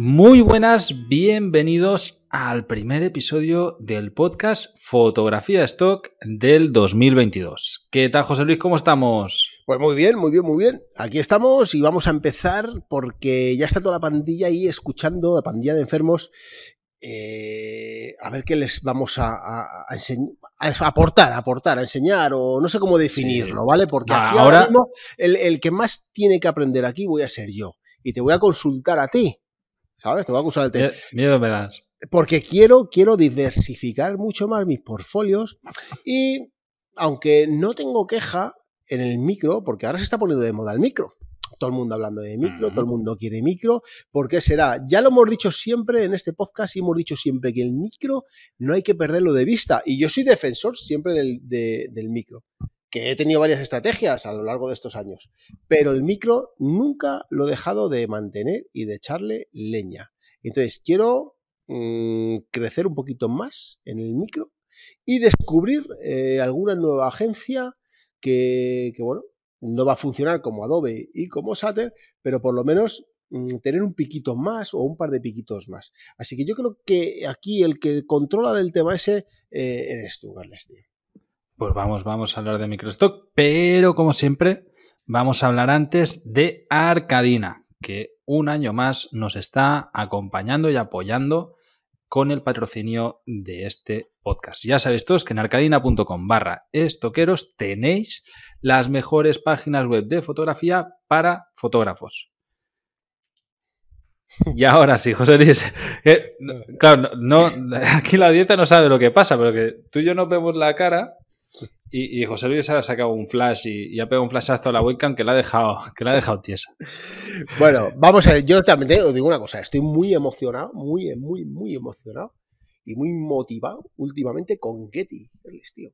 Muy buenas, bienvenidos al primer episodio del podcast Fotografía Stock del 2022. ¿Qué tal, José Luis? ¿Cómo estamos? Pues muy bien, muy bien, muy bien. Aquí estamos y vamos a empezar porque ya está toda la pandilla ahí escuchando, la pandilla de enfermos. Eh, a ver qué les vamos a, aportar, a aportar, a enseñar o no sé cómo definirlo, ¿vale? Porque aquí ahora, el, el que más tiene que aprender aquí voy a ser yo y te voy a consultar a ti ¿Sabes? Te voy a acusar el tema. Miedo me das. Porque quiero, quiero diversificar mucho más mis portfolios y aunque no tengo queja en el micro, porque ahora se está poniendo de moda el micro. Todo el mundo hablando de micro, todo el mundo quiere micro. ¿Por qué será? Ya lo hemos dicho siempre en este podcast y hemos dicho siempre que el micro no hay que perderlo de vista. Y yo soy defensor siempre del, del micro que he tenido varias estrategias a lo largo de estos años, pero el micro nunca lo he dejado de mantener y de echarle leña. Entonces, quiero mm, crecer un poquito más en el micro y descubrir eh, alguna nueva agencia que, que, bueno, no va a funcionar como Adobe y como Satter, pero por lo menos mm, tener un piquito más o un par de piquitos más. Así que yo creo que aquí el que controla del tema ese eh, eres tú, Garles. Pues vamos, vamos a hablar de MicroStock, pero como siempre, vamos a hablar antes de Arcadina, que un año más nos está acompañando y apoyando con el patrocinio de este podcast. Ya sabéis todos que en arcadina.com barra estoqueros tenéis las mejores páginas web de fotografía para fotógrafos. Y ahora sí, José Luis. Eh, claro, no, aquí la dieta no sabe lo que pasa, pero que tú y yo nos vemos la cara y, José Luis ha sacado un flash y, ha pegado un flashazo a la webcam que la ha dejado, que la ha dejado tiesa. Bueno, vamos a ver, yo también os digo una cosa, estoy muy emocionado, muy, muy, muy emocionado y muy motivado últimamente con Getty, tío.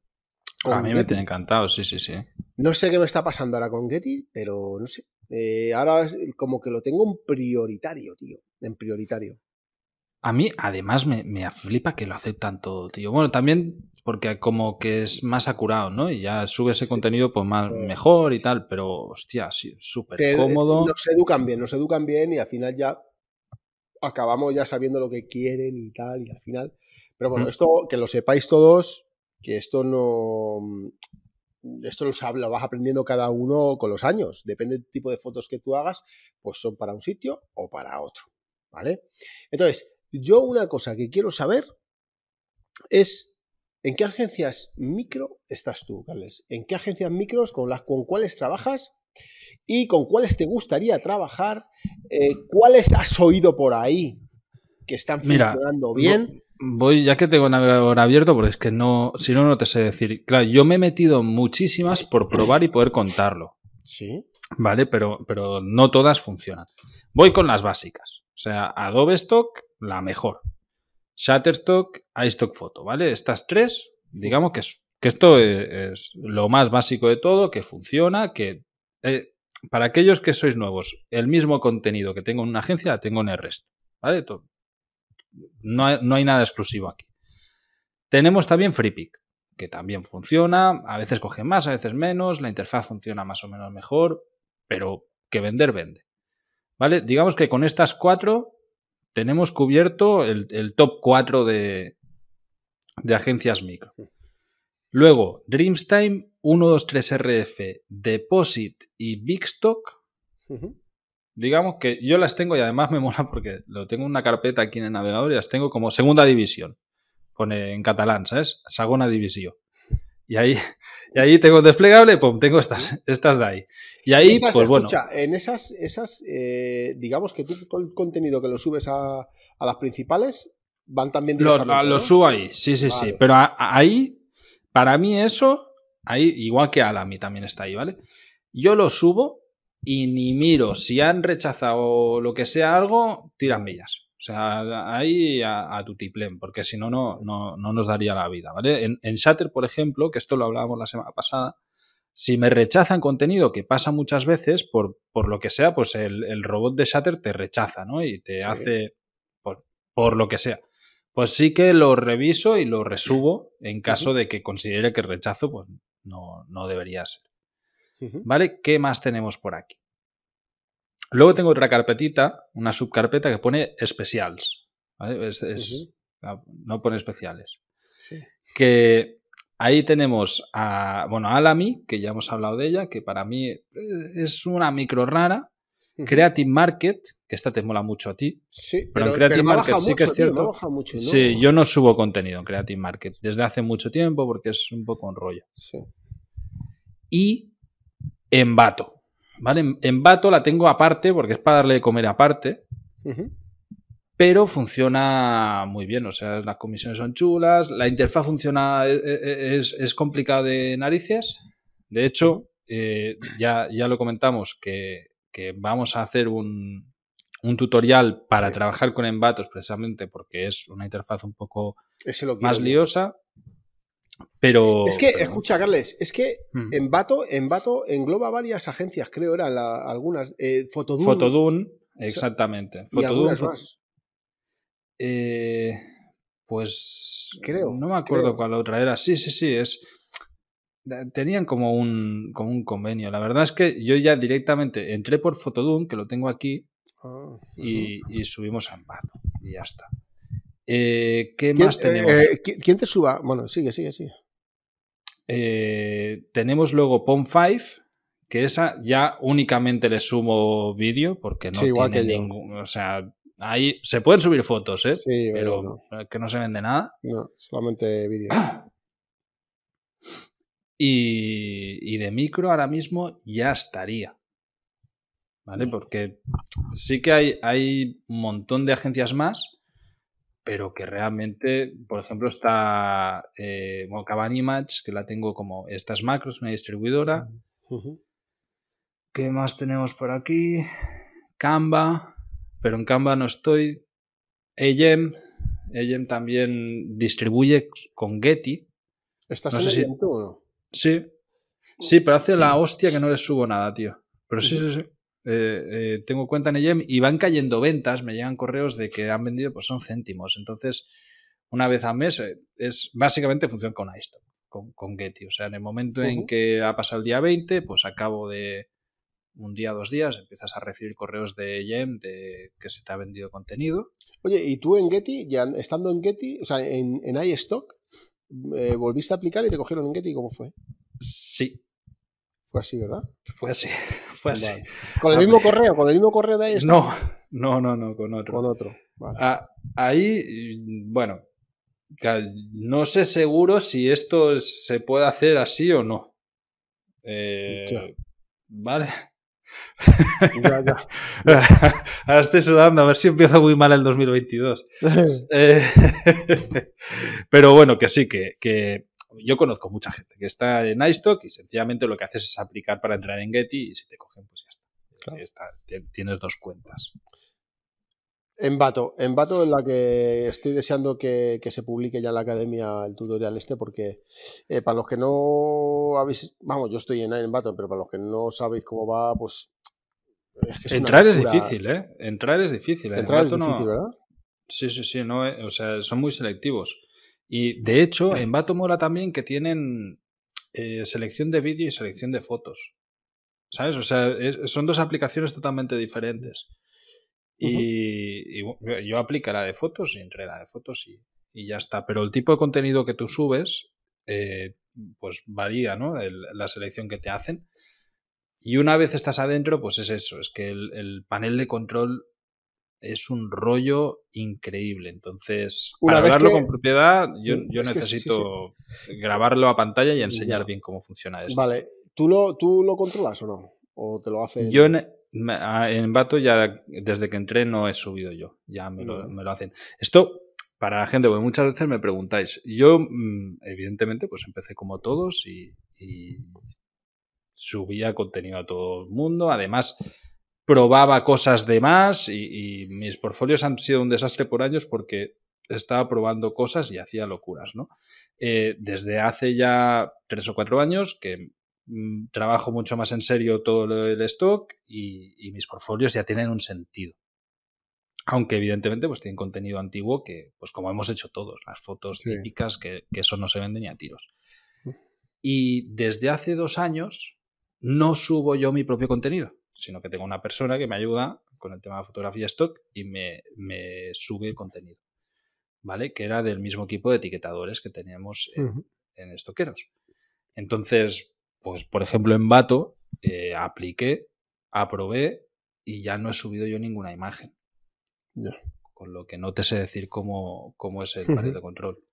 a mí me tiene encantado, sí, sí, sí. No sé qué me está pasando ahora con Getty, pero no sé. Eh, ahora es como que lo tengo en prioritario, tío. En prioritario. A mí, además, me, me flipa que lo aceptan todo, tío. Bueno, también porque como que es más acurado, ¿no? Y ya sube ese contenido pues más mejor y tal, pero hostia, súper cómodo. Nos educan bien, nos educan bien y al final ya acabamos ya sabiendo lo que quieren y tal, y al final. Pero bueno, esto que lo sepáis todos, que esto no. Esto lo vas aprendiendo cada uno con los años. Depende del tipo de fotos que tú hagas, pues son para un sitio o para otro. ¿Vale? Entonces, yo una cosa que quiero saber es ¿En qué agencias micro estás tú, Carles? ¿En qué agencias micros con las con cuáles trabajas? ¿Y con cuáles te gustaría trabajar? Eh, ¿Cuáles has oído por ahí que están funcionando bien? Voy, ya que tengo navegador abierto, porque es que no, si no, no te sé decir. Claro, yo me he metido muchísimas por probar y poder contarlo. Sí. Vale, pero, pero no todas funcionan. Voy con las básicas. O sea, Adobe Stock, la mejor. Shutterstock, iStock Photo, ¿vale? Estas tres, digamos que, que esto e, es, lo más básico de todo, que funciona, que eh, para aquellos que sois nuevos, el mismo contenido que tengo en una agencia la tengo en el resto, ¿vale? No, hay, no hay nada exclusivo aquí. Tenemos también FreePick, que también funciona, a veces coge más, a veces menos, la interfaz funciona más o menos mejor, pero que vender vende. ¿Vale? Digamos que con estas cuatro tenemos cubierto el, top 4 de, agencias micro. Luego, Dreamstime, 123RF, Deposit y Bigstock. Digamos que yo las tengo y además me mola porque lo tengo en una carpeta aquí en el navegador y las tengo como segunda división. Pone en catalán, ¿sabes? Sagona división. Y ahí, y ahí tengo desplegable, pum, tengo estas, estas de ahí. Y ahí, pues En esas, esas eh, digamos que tú con el contenido que lo subes a, las principales, van también Los, lo subo ahí, sí, sí, sí. Pero ahí, para mí eso, ahí, igual que Alami también está ahí, ¿vale? Yo lo subo y ni miro. Si han rechazado lo que sea algo, tiran millas. O sea, ahí a, tu tiplem porque si no, no, no, nos daría la vida, ¿vale? En, Shutter, por ejemplo, que esto lo hablábamos la semana pasada, si me rechazan contenido, que pasa muchas veces, por, por lo que sea, pues el, robot de Shatter te rechaza, ¿no? Y te hace, por, por, lo que sea. Pues sí que lo reviso y lo resubo en caso de que considere que el rechazo, pues no, debería ser. ¿Vale? ¿Qué más tenemos por aquí? Luego tengo otra carpetita, una subcarpeta que pone especiales. No pone especiales. Que ahí tenemos a, bueno, que ya hemos hablado de ella, que para mí eh, es una micro rara. Creative Market, que esta te mola mucho a ti. Sí, pero, en Creative Market sí que es cierto. Sí, yo no subo contenido en Creative Market desde hace mucho tiempo porque es un poco un rollo. Sí. Y Embato. ¿vale? En, la tengo aparte porque es para darle de comer aparte. Pero funciona muy bien, o sea, las comisiones son chulas, la interfaz funciona, e, e, e, es, complicada de narices. De hecho, eh, ya, lo comentamos que, vamos a hacer un, tutorial para trabajar con Envato precisamente porque es una interfaz un poco más liosa. Es que, escucha, Carles, es que Envato hmm. en Bato engloba varias agencias, creo, eran algunas. Eh, Fotodun. Fotodun, exactamente. Y eh, pues. Creo. No me acuerdo cuál otra era. Sí, sí, sí. Es. Tenían como un, como un convenio. La verdad es que yo ya directamente entré por Fotodun, que lo tengo aquí, ah, y, y, subimos a Envato. Y ya está. Eh, ¿Qué más eh, tenemos? ¿Quién te suba? Bueno, sigue, sigue, sigue. Eh, tenemos luego POM5, que esa ya únicamente le sumo vídeo porque no tiene que ningún. O sea, ahí se pueden subir fotos, ¿eh? pero que no se vende nada. No, solamente vídeo. Y, de micro ahora mismo ya estaría. ¿Vale? Mm. Porque sí que hay, hay un montón de agencias más pero que realmente, por ejemplo, está eh, Match, que la tengo como estas macros, una distribuidora. ¿Qué más tenemos por aquí? Canva, pero en Canva no estoy. AGM, AGM también distribuye con Getty. ¿Estás no en o no? Sí. Sí, pero hace la hostia que no le subo nada, tío. Pero sí, sí, sí. Eh, eh, tengo cuenta en EGEM y van cayendo ventas, me llegan correos de que han vendido, pues son céntimos. Entonces, una vez al mes, eh, es básicamente funciona con iStock, con, Getty. O sea, en el momento en que ha pasado el día 20, pues acabo de un día, dos días, empiezas a recibir correos de EGEM de que se te ha vendido contenido. Oye, ¿y tú en Getty, ya estando en Getty, o sea, en, en iStock, volviste a aplicar y te cogieron en Getty? ¿Cómo fue? Sí. Fue así, ¿verdad? Fue así. ¿Con el ah, mismo pues, correo? ¿Con el mismo correo de ahí? No, no, no, no, con otro. Ah, ahí, bueno, no sé seguro si esto se puede hacer así o no. Eh, vale. Ahora estoy sudando, a ver si empieza muy mal el 2022. Eh, pero bueno, que sí, que yo conozco mucha gente que está en iStock y sencillamente lo que haces es aplicar para entrar en Getty y si te cogen, pues ya está. tienes dos cuentas. En Bato. en Bato en la que estoy deseando que, se publique ya en la academia el tutorial este, porque eh, para los que no habéis, vamos, yo estoy en, en pero para los que no sabéis cómo va, pues... ¿eh? Entrar es difícil, ¿eh? Entrar es difícil. Entrar es difícil, ¿verdad? Sí, sí, sí, no, eh, o sea, son muy selectivos. Y de hecho, en Bato mola también que tienen eh, selección de vídeo y selección de fotos. ¿Sabes? O sea, son dos aplicaciones totalmente diferentes. Y, yo aplico la de fotos y entre la de fotos y, y ya está. Pero el tipo de contenido que tú subes, eh, pues varía, ¿no? la selección que te hacen. Y una vez estás adentro, pues es eso, es que el panel de control es un rollo increíble. Entonces, para hablarlo con propiedad, yo, mm, necesito grabarlo a pantalla y enseñar bien cómo funciona esto. Vale, ¿Tú lo, ¿tú lo controlas o no? ¿O te lo hace...? Yo en, vato ah, Bato ya, desde que entré, no he subido yo. Ya me, lo, hacen. Esto, para la gente, porque muchas veces me preguntáis. Yo, mm, evidentemente, pues empecé como todos y subía contenido a todo el mundo. Además probaba cosas de más y, mis portfolios han sido un desastre por años porque estaba probando cosas y hacía locuras, ¿no? Eh, desde hace ya tres o cuatro años que mm, trabajo mucho más en serio todo el stock y, mis portfolios ya tienen un sentido. Aunque evidentemente pues tienen contenido antiguo que, pues como hemos hecho todos, las fotos típicas, que, que eso no se vende ni a tiros. Mm. Y desde hace dos años no subo yo mi propio contenido sino que tengo una persona que me ayuda con el tema de fotografía stock y me, sube el contenido, ¿vale? Que era del mismo equipo de etiquetadores que teníamos en, Entonces, pues por ejemplo en Bato eh, apliqué, aprobé y ya no he subido yo ninguna imagen. Con lo que no te sé decir cómo, cómo es el panel de control.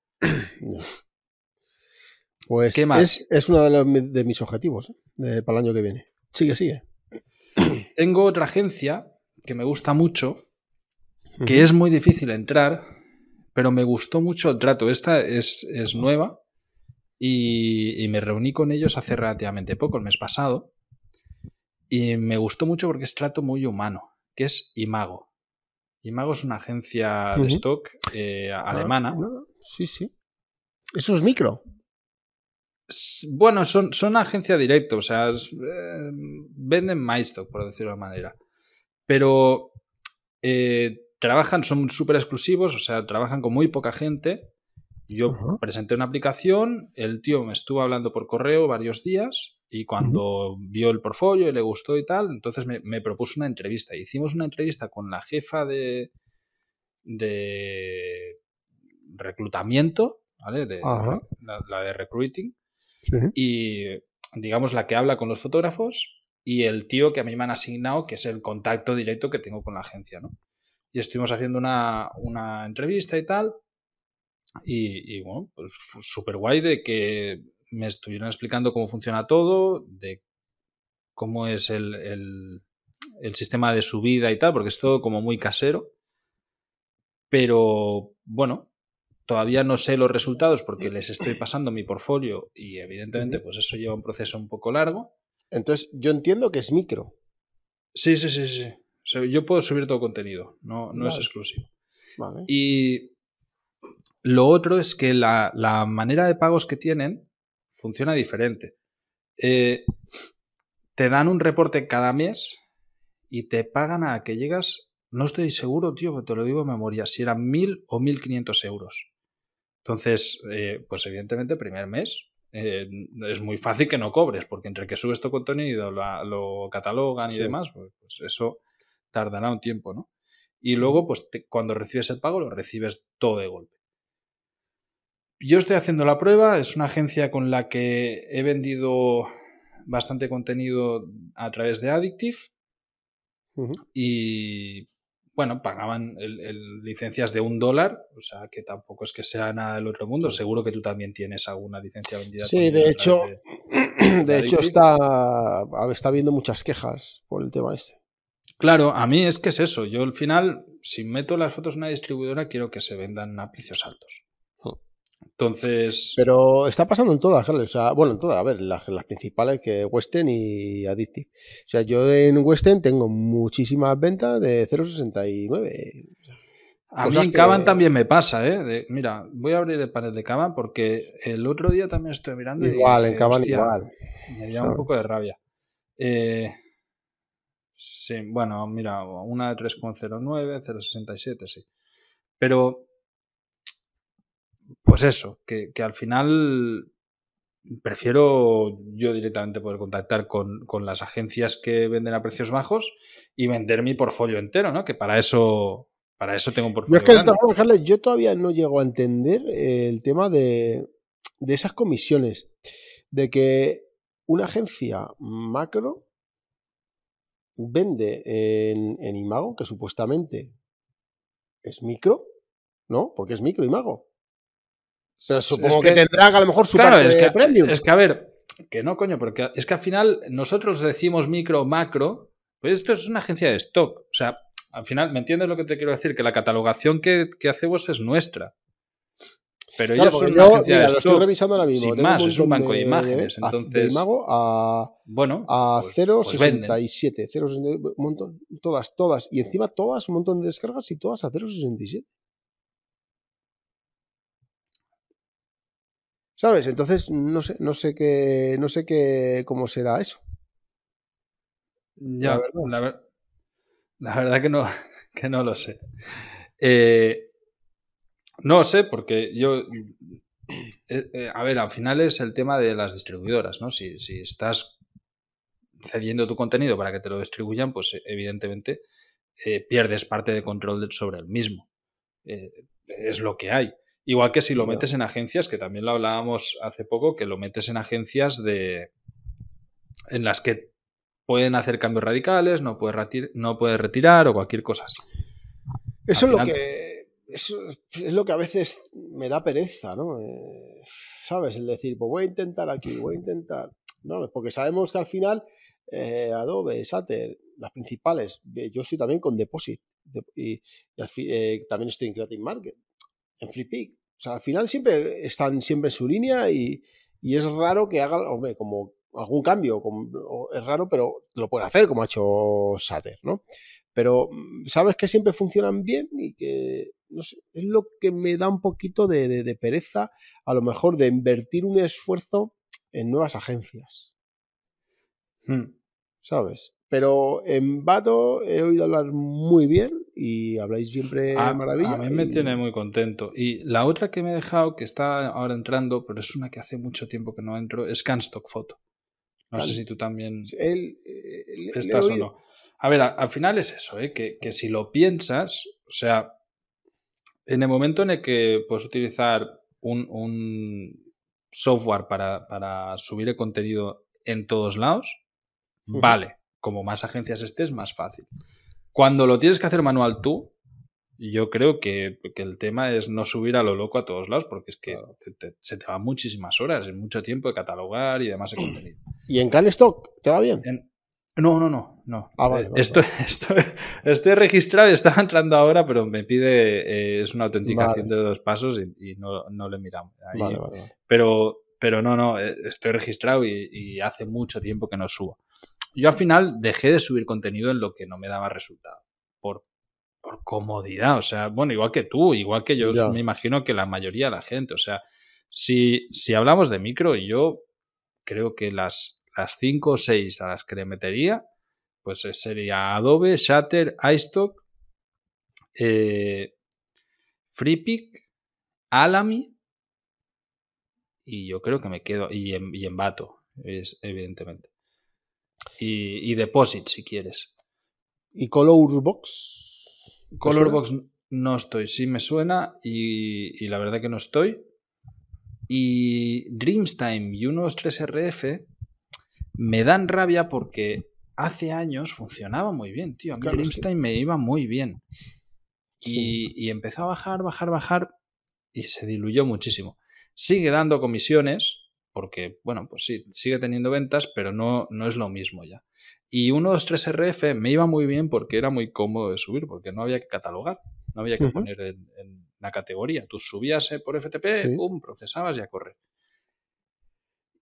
Pues Es, uno de, mis objetivos ¿eh? para el año que viene. Sigue, sigue. Tengo otra agencia que me gusta mucho, que es muy difícil entrar, pero me gustó mucho el trato. Esta es, es nueva y, me reuní con ellos hace relativamente poco, el mes pasado, y me gustó mucho porque es trato muy humano, que es Imago. Imago es una agencia de stock eh, ah, alemana. sí, sí. Eso es micro. Bueno, son, son agencia directa, o sea, eh, venden MyStock, por decirlo de manera. Pero eh, trabajan, son súper exclusivos, o sea, trabajan con muy poca gente. Yo presenté una aplicación, el tío me estuvo hablando por correo varios días y cuando vio el portfolio y le gustó y tal, entonces me, propuso una entrevista. Hicimos una entrevista con la jefa de, reclutamiento, ¿vale? De, la de recruiting. Y digamos la que habla con los fotógrafos y el tío que a mí me han asignado, que es el contacto directo que tengo con la agencia, ¿no? Y estuvimos haciendo una, entrevista y tal. Y, bueno, pues súper guay de que me estuvieron explicando cómo funciona todo, de cómo es el, el sistema de subida y tal, porque es todo como muy casero. Pero bueno, Todavía no sé los resultados porque les estoy pasando mi portfolio y evidentemente pues eso lleva un proceso un poco largo. Entonces, yo entiendo que es micro. Sí, sí, sí, sí. yo puedo subir todo contenido, no, no es exclusivo. Y lo otro es que la, manera de pagos que tienen funciona diferente. Eh, te dan un reporte cada mes y te pagan a que llegas, no estoy seguro, tío, te lo digo de memoria, si eran 1.000 o 1.500 euros. Entonces, eh, pues evidentemente, primer mes eh, es muy fácil que no cobres, porque entre que subes tu contenido, lo catalogan y demás, pues, pues, eso tardará un tiempo, ¿no? Y luego, pues cuando recibes el pago, lo recibes todo de golpe. Yo estoy haciendo la prueba, es una agencia con la que he vendido bastante contenido a través de Addictive. Y bueno, pagaban licencias de un dólar, o sea que tampoco es que sea nada del otro mundo. Seguro que tú también tienes alguna licencia vendida. Sí, de hecho, de, hecho está, está habiendo muchas quejas por el tema este. Claro, a mí es que es eso. Yo al final, si meto las fotos en una distribuidora, quiero que se vendan a precios altos. Entonces. Pero está pasando en todas, o sea, bueno, en todas, a ver, las, principales que Western y Addictive. O sea, yo en Western tengo muchísimas ventas de 0.69. A mí en Kaban también me pasa, ¿eh? mira, voy a abrir el panel de Kaban porque el otro día también estoy mirando. Igual, y en Caban igual. Me dio un poco de rabia. Eh, sí, bueno, mira, una de 3,09, 0,67, sí. Pero pues eso, que, al final prefiero yo directamente poder contactar con, las agencias que venden a precios bajos y vender mi portfolio entero, ¿no? Que para eso, para eso tengo un portfolio. Yo, yo todavía no llego a entender el tema de, esas comisiones, de que una agencia macro vende en, en Imago, que supuestamente es micro, ¿no? Porque es micro Imago. Pero supongo que, tendrán a lo mejor su claro, es que, premium. Es que, a ver, que no, coño, porque es que al final nosotros decimos micro, macro, pues esto es una agencia de stock. O sea, al final, ¿me entiendes lo que te quiero decir? Que la catalogación que, que hacemos es nuestra. Pero yo soy una agencia de estoy revisando la mismo. es un banco de, imágenes. entonces, a, bueno, a 0,67. Pues, pues un montón. Todas, todas. Y encima todas, un montón de descargas y todas a 0,67. ¿Sabes? Entonces, no sé, no sé qué, no sé qué, cómo será eso. Ya, la verdad, verdad que, no, no lo sé. Eh, no sé, porque yo. Eh, eh, a ver, al final es el tema de las distribuidoras, ¿no? si, estás cediendo tu contenido para que te lo distribuyan, pues evidentemente pierdes parte de control sobre el mismo. es lo que hay. Igual que si lo metes en agencias, que también lo hablábamos hace poco, que lo metes en agencias de en las que pueden hacer cambios radicales, no puedes, no retirar o cualquier cosa así. Eso es lo que eso es lo que a veces me da pereza, ¿no? Eh, ¿Sabes? El decir, pues voy a intentar aquí, voy a intentar. No, porque sabemos que al final eh, Adobe, Sater, las principales. Eh, yo estoy también con Deposit y, también estoy en Creative Market en Free O sea, al final siempre están siempre en su línea y, es raro que haga como algún cambio, como, es raro, pero lo pueden hacer como ha hecho Sater, ¿no? Pero mm, sabes que siempre funcionan bien y que, no sé, es lo que me da un poquito de, pereza, a lo mejor, de invertir un esfuerzo en nuevas agencias. Hmm. ¿Sabes? Pero en Vato he oído hablar muy bien y habláis siempre a, ah, maravilla. A mí me tiene muy contento. Y la otra que me he dejado, que está ahora entrando, pero es una que hace mucho tiempo que no entro, es Canstock Photo. No sé si tú también eh, estás o no. A ver, al final es eso, eh, que, que si lo piensas, o sea, en el momento en el que puedes utilizar un, software para, subir el contenido en todos lados, vale como más agencias estés, más fácil. Cuando lo tienes que hacer manual tú, yo creo que, el tema es no subir a lo loco a todos lados, porque es que se te van muchísimas horas, y mucho tiempo de catalogar y demás de mm. contenido. ¿Y en Calstock? te va bien? no, no, no, no. Ah, estoy, registrado y estaba entrando ahora, pero me pide, eh, es una autenticación de dos pasos y, no, le miramos. Ahí, pero pero no, no, eh, estoy registrado y, hace mucho tiempo que no subo. Yo al final dejé de subir contenido en lo que no me daba resultado, por, por comodidad, o sea, bueno, igual que tú, igual que yo, me imagino que la mayoría de la gente, o sea, si, si hablamos de micro, yo creo que las, las cinco o seis a las que le metería, pues eh, sería Adobe, Shutter, iStock, eh, FreePic, Alami y yo creo que me quedo, y en, em, y Bato, es, evidentemente. Y, y Deposit, si quieres. ¿Y Colorbox? Colorbox no estoy, sí me suena y, la verdad que no estoy. Y Dreamstime y unos 3RF me dan rabia porque hace años funcionaba muy bien, tío. A mí Dreamstime me iba muy bien. y empezó a bajar, bajar, bajar y se diluyó muchísimo sigue dando comisiones, porque, bueno, pues sí, sigue teniendo ventas, pero no, no es lo mismo ya. Y 123RF me iba muy bien porque era muy cómodo de subir, porque no había que catalogar, no había que poner en, la categoría. Tú subías eh, por FTP, un pum, procesabas y a correr.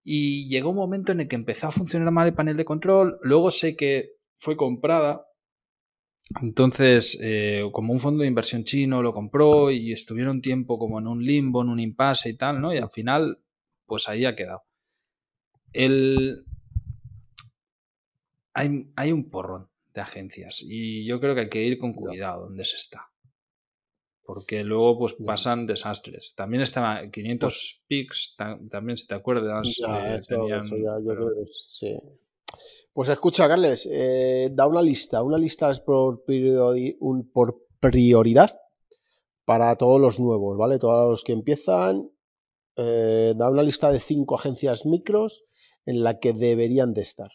Y llegó un momento en el que empezó a funcionar mal el panel de control, luego sé que fue comprada entonces, eh, como un fondo de inversión chino lo compró y estuvieron tiempo como en un limbo, en un impasse y tal, ¿no? Y al final, pues ahí ha quedado. El... Hay, hay un porrón de agencias y yo creo que hay que ir con cuidado donde se está. Porque luego pues pasan desastres. También estaba 500 pics, pues también se te acuerdas. Pues escucha, Carles, eh, da una lista. Una lista por, prioridad para todos los nuevos, ¿vale? Todos los que empiezan. Eh, da una lista de cinco agencias micros en la que deberían de estar.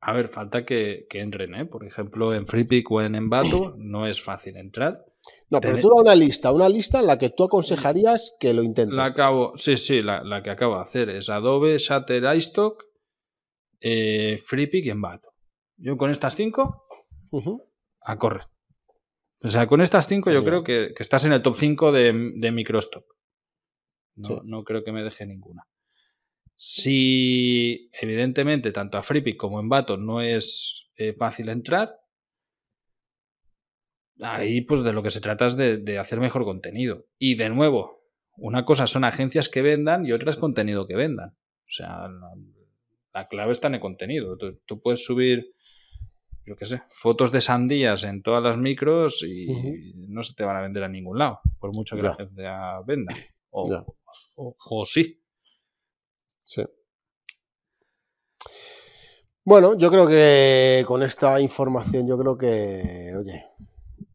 A ver, falta que, entren, ¿eh? Por ejemplo, en FreePick o en Envato no es fácil entrar. No, pero tú da una lista, una lista en la que tú aconsejarías que lo intenten. La acabo, sí, sí, la, la que acabo de hacer es Adobe Shutter iStock, eh, free pick y Yo con estas cinco, a correr. O sea, con estas cinco yo creo que, estás en el top 5 de, de No, creo que me deje ninguna. Si, evidentemente, tanto a Freepik como en Bato no es eh, fácil entrar, ahí pues de lo que se trata es de, de, hacer mejor contenido. Y de nuevo, una cosa son agencias que vendan y otra es contenido que vendan. O sea, la clave está en el contenido. Tú, puedes subir, yo qué sé, fotos de sandías en todas las micros y no se te van a vender a ningún lado, por mucho que la gente venda. O, sí. Sí. Bueno, yo creo que con esta información, yo creo que, oye,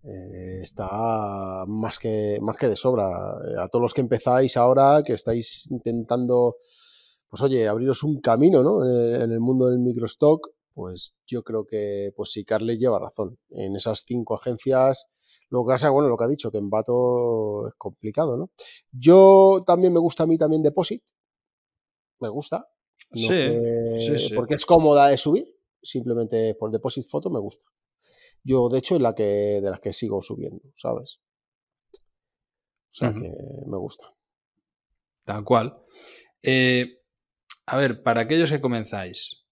eh, está más que, más que de sobra. A todos los que empezáis ahora, que estáis intentando pues oye, abriros un camino ¿no? en el mundo del microstock, pues yo creo que pues sí, Carly lleva razón. En esas cinco agencias, lo que pasa, bueno, lo que ha dicho, que en Vato es complicado, ¿no? Yo también me gusta a mí también Deposit, me gusta, sí, porque es cómoda de subir, simplemente por Deposit Photo me gusta. Yo, de hecho, es la que, de las que sigo subiendo, ¿sabes? O sea que me gusta. Tal cual. Eh, a ver, para aquellos que comenzáis,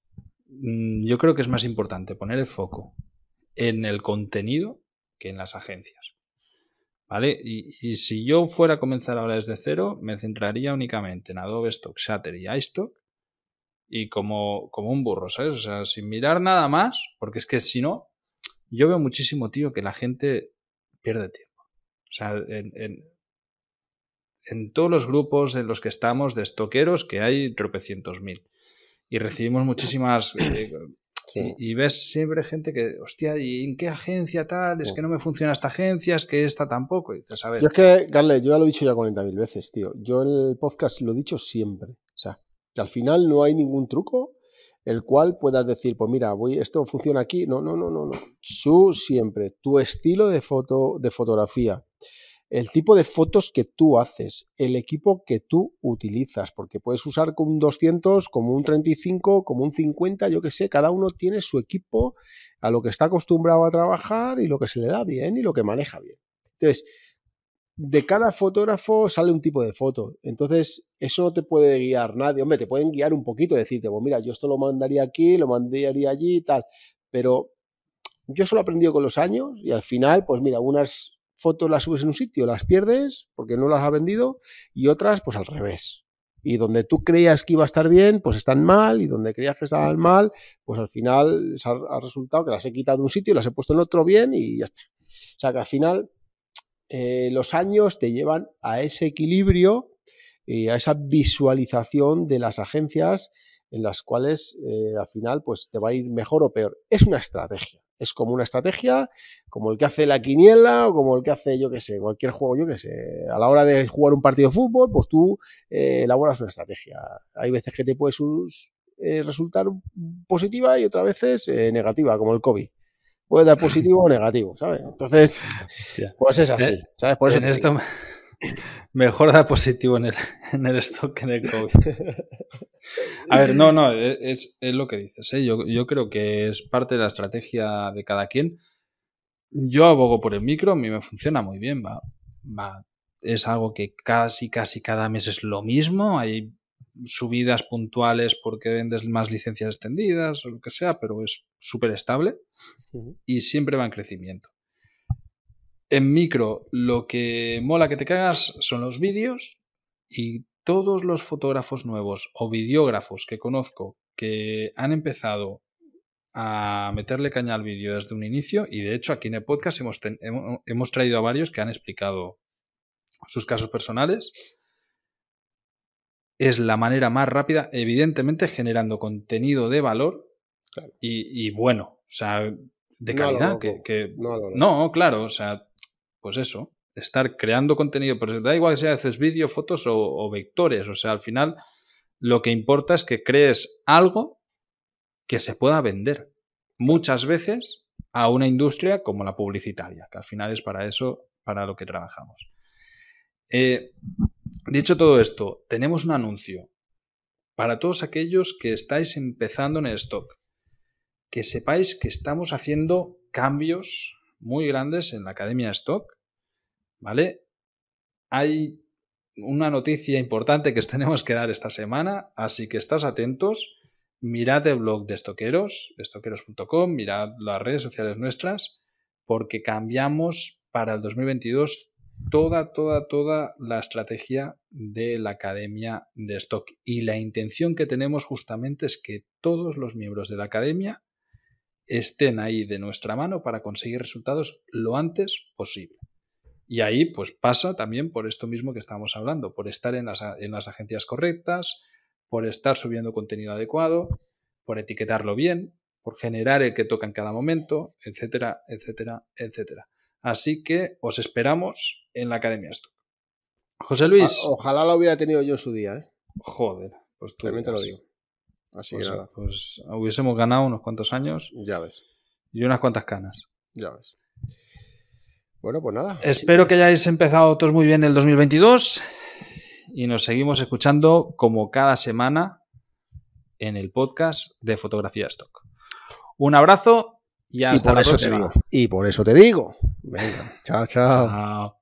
mm, yo creo que es más importante poner el foco en el contenido que en las agencias. ¿Vale? Y, si yo fuera a comenzar ahora desde cero, me centraría únicamente en Adobe Stock, Shatter y iStock y como, como un burro, ¿sabes? O sea, sin mirar nada más, porque es que si no, yo veo muchísimo, tío, que la gente pierde tiempo. O sea, en, en todos los grupos en los que estamos de estoqueros, que hay tropecientos mil. Y recibimos muchísimas... Eh, eh, y, ves siempre gente que, hostia, ¿y en qué agencia tal? Es que no me funciona esta agencia, es que esta tampoco. Y dices, a ver. Yo es que, Carles, yo ya lo he dicho ya 40.000 veces, tío. Yo en el podcast lo he dicho siempre. O sea, que al final no hay ningún truco el cual puedas decir, pues mira, voy, esto funciona aquí. No, no, no, no, no. Su siempre, tu estilo de foto, de fotografía, el tipo de fotos que tú haces, el equipo que tú utilizas, porque puedes usar como un 200, como un 35, como un 50, yo que sé, cada uno tiene su equipo a lo que está acostumbrado a trabajar y lo que se le da bien y lo que maneja bien. Entonces, de cada fotógrafo sale un tipo de foto. Entonces, eso no te puede guiar nadie. Hombre, te pueden guiar un poquito, decirte, pues mira, yo esto lo mandaría aquí, lo mandaría allí y tal. Pero yo solo he aprendido con los años y al final, pues mira, unas fotos las subes en un sitio, las pierdes porque no las ha vendido y otras pues al revés. Y donde tú creías que iba a estar bien, pues están mal, y donde creías que estaban mal, pues al final ha, resultado que las he quitado de un sitio las he puesto en otro bien y ya está. O sea que al final eh, los años te llevan a ese equilibrio y eh, a esa visualización de las agencias en las cuales eh, al final pues te va a ir mejor o peor. Es una estrategia. Es como una estrategia, como el que hace la quiniela o como el que hace, yo qué sé, cualquier juego, yo qué sé. A la hora de jugar un partido de fútbol, pues tú eh, elaboras una estrategia. Hay veces que te puedes eh, resultar positiva y otras veces negativa, como el COVID puede dar positivo o negativo, ¿sabes? Entonces, pues es así, ¿sabes? en, esto, Mejor da positivo en el, stock que en el COVID. A ver, no, no, e, es, lo que dices. ¿eh? Yo, yo, creo que es parte de la estrategia de cada quien. Yo abogo por el micro, a mí me funciona muy bien. Va, va. Es algo que casi, casi cada mes es lo mismo. Hay subidas puntuales porque vendes más licencias extendidas o lo que sea, pero es súper estable y siempre va en crecimiento. En micro, lo que mola que te cagas son los vídeos y todos los fotógrafos nuevos o videógrafos que conozco que han empezado a meterle caña al vídeo desde un inicio y de hecho aquí en el podcast hemos, traído a varios que han explicado sus casos personales. Es la manera más rápida, evidentemente generando contenido de valor y, bueno, o sea, de calidad. que, no, claro, o sea, pues eso, estar creando contenido, pero da igual que sea haces vídeo, fotos o, vectores, o sea, al final lo que importa es que crees algo que se pueda vender muchas veces a una industria como la publicitaria, que al final es para eso, para lo que trabajamos. Eh, dicho todo esto, tenemos un anuncio para todos aquellos que estáis empezando en el stock. Que sepáis que estamos haciendo cambios muy grandes en la Academia Stock ¿vale? Hay una noticia importante que tenemos que dar esta semana, así que estás atentos, mirad el blog de Estoqueros, estoqueros.com, mirad las redes sociales nuestras, porque cambiamos para el 2022 toda, toda, toda la estrategia de la Academia de Stock. Y la intención que tenemos justamente es que todos los miembros de la Academia estén ahí de nuestra mano para conseguir resultados lo antes posible. Y ahí pues pasa también por esto mismo que estábamos hablando, por estar en las, en las agencias correctas, por estar subiendo contenido adecuado, por etiquetarlo bien, por generar el que toca en cada momento, etcétera, etcétera, etcétera. Así que os esperamos en la Academia Stock. José Luis. ojalá lo hubiera tenido yo su día, ¿eh? Joder, pues tú. lo digo. Así que pues, nada. Pues hubiésemos ganado unos cuantos años. Ya ves. Y unas cuantas canas. Ya ves. Bueno, pues nada. Espero que hayáis empezado todos muy bien el 2022 y nos seguimos escuchando como cada semana en el podcast de Fotografía Stock. Un abrazo y hasta la próxima. y por eso te digo. Venga, chao. chao.